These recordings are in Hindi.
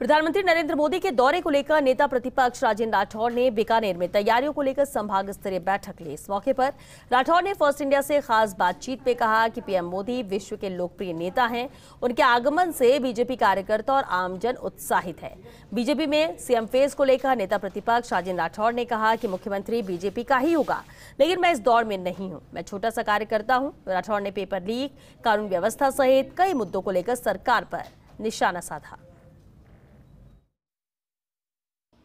प्रधानमंत्री नरेंद्र मोदी के दौरे को लेकर नेता प्रतिपक्ष राजेंद्र राठौड़ ने बीकानेर में तैयारियों को लेकर संभाग स्तरीय बैठक ली इस मौके पर राठौर ने फर्स्ट इंडिया से खास बातचीत में कहा कि पीएम मोदी विश्व के लोकप्रिय नेता हैं उनके आगमन से बीजेपी कार्यकर्ता और आमजन उत्साहित है बीजेपी में सीएम फेज को लेकर नेता प्रतिपक्ष राजेंद्र राठौड़ ने कहा कि मुख्यमंत्री बीजेपी का ही होगा लेकिन मैं इस दौर में नहीं हूँ मैं छोटा सा कार्यकर्ता हूँ राठौड़ ने पेपर लीक कानून व्यवस्था सहित कई मुद्दों को लेकर सरकार पर निशाना साधा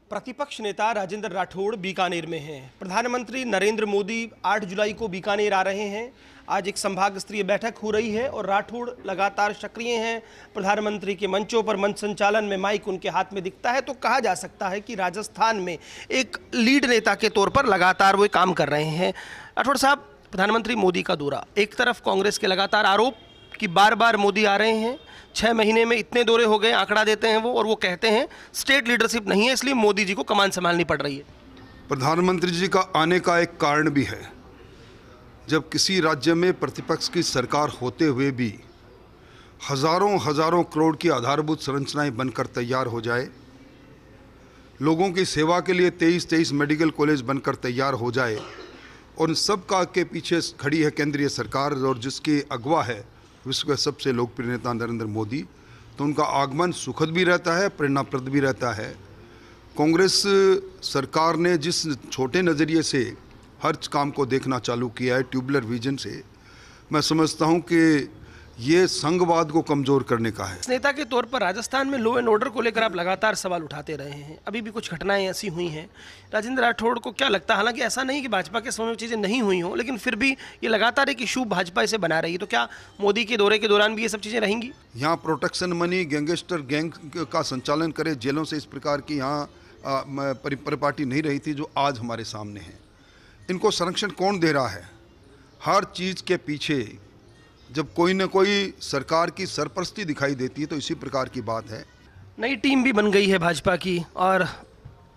प्रतिपक्ष नेता राजेंद्र राठौड़ बीकानेर में हैं प्रधानमंत्री नरेंद्र मोदी 8 जुलाई को बीकानेर आ रहे हैं आज एक संभाग स्तरीय बैठक हो रही है और राठौड़ लगातार सक्रिय हैं प्रधानमंत्री के मंचों पर मंच संचालन में माइक उनके हाथ में दिखता है तो कहा जा सकता है कि राजस्थान में एक लीड नेता के तौर पर लगातार वे काम कर रहे हैं राठौड़ साहब प्रधानमंत्री मोदी का दौरा एक तरफ कांग्रेस के लगातार आरोप कि बार बार मोदी आ रहे हैं छः महीने में इतने दौरे हो गए आंकड़ा देते हैं वो और वो कहते हैं स्टेट लीडरशिप नहीं है इसलिए मोदी जी को कमान संभालनी पड़ रही है प्रधानमंत्री जी का आने का एक कारण भी है जब किसी राज्य में प्रतिपक्ष की सरकार होते हुए भी हजारों हजारों करोड़ की आधारभूत संरचनाएं बनकर तैयार हो जाए लोगों की सेवा के लिए तेईस तेईस मेडिकल कॉलेज बनकर तैयार हो जाए और उन सब का के पीछे खड़ी है केंद्रीय सरकार और जिसकी अगवा है विश्व का सबसे लोकप्रिय नेता नरेंद्र मोदी तो उनका आगमन सुखद भी रहता है प्रेरणाप्रद भी रहता है कांग्रेस सरकार ने जिस छोटे नज़रिए से हर काम को देखना चालू किया है ट्यूबलर विजन से मैं समझता हूँ कि ये संघवाद को कमजोर करने का है नेता के तौर पर राजस्थान में लॉ एंड ऑर्डर को लेकर आप लगातार सवाल उठाते रहे हैं अभी भी कुछ घटनाएं ऐसी हुई हैं राजेंद्र राठौड़ को क्या लगता है हालांकि ऐसा नहीं कि भाजपा के समय चीज़ें नहीं हुई हों लेकिन फिर भी ये लगातार एक इशू भाजपा इसे बना रही है तो क्या मोदी के दौरे के दौरान भी ये सब चीज़ें रहेंगी यहाँ प्रोटेक्शन मनी गैंगस्टर गैंग का संचालन करे जेलों से इस प्रकार की यहाँ परिपाटी नहीं रही थी जो आज हमारे सामने है इनको संरक्षण कौन दे रहा है हर चीज़ के पीछे जब कोई ना कोई सरकार की सरपरस्ती दिखाई देती है तो इसी प्रकार की बात है नई टीम भी बन गई है भाजपा की और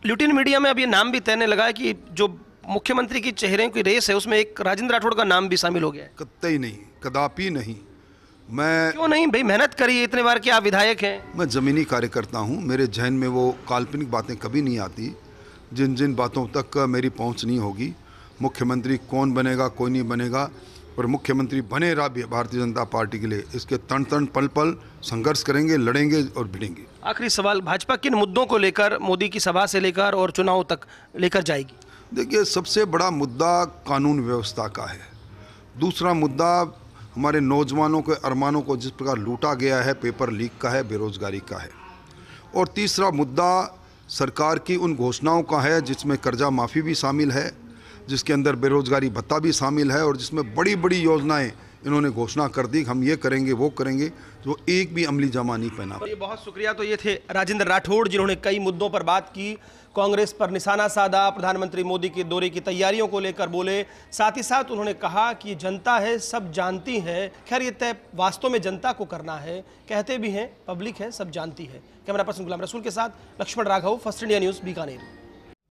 लुटिन मीडिया में अब ये नाम भी तयने लगा है कि जो मुख्यमंत्री की चेहरे की रेस है उसमें एक राजेंद्र राठौड़ का नाम भी शामिल हो गया है ही नहीं कदापि नहीं मैं क्यों नहीं भाई मेहनत करी इतने बार के आप विधायक हैं मैं ज़मीनी कार्यकर्ता हूँ मेरे जहन में वो काल्पनिक बातें कभी नहीं आती जिन जिन बातों तक मेरी पहुँच नहीं होगी मुख्यमंत्री कौन बनेगा कौन नहीं बनेगा और मुख्यमंत्री बने रहा भारतीय जनता पार्टी के लिए इसके तन तन पल पल संघर्ष करेंगे लड़ेंगे और भिड़ेंगे आखिरी सवाल भाजपा किन मुद्दों को लेकर मोदी की सभा से लेकर और चुनाव तक लेकर जाएगी देखिए सबसे बड़ा मुद्दा कानून व्यवस्था का है दूसरा मुद्दा हमारे नौजवानों के अरमानों को जिस प्रकार लूटा गया है पेपर लीक का है बेरोज़गारी का है और तीसरा मुद्दा सरकार की उन घोषणाओं का है जिसमें कर्जा माफ़ी भी शामिल है जिसके अंदर बेरोजगारी भत्ता भी शामिल है और जिसमें बड़ी बड़ी योजनाएं इन्होंने घोषणा कर दी हम ये करेंगे वो करेंगे जो एक भी अमली जमा नहीं पहना तो ये बहुत शुक्रिया तो ये थे राजेंद्र राठौड़ जिन्होंने कई मुद्दों पर बात की कांग्रेस पर निशाना साधा प्रधानमंत्री मोदी के दौरे की तैयारियों को लेकर बोले साथ ही साथ उन्होंने कहा कि जनता है सब जानती है खैर ये तय वास्तव में जनता को करना है कहते भी हैं पब्लिक है सब जानती है कैमरा पर्सन गुलाम रसूल के साथ Lakshman Raghav first India news Bikaner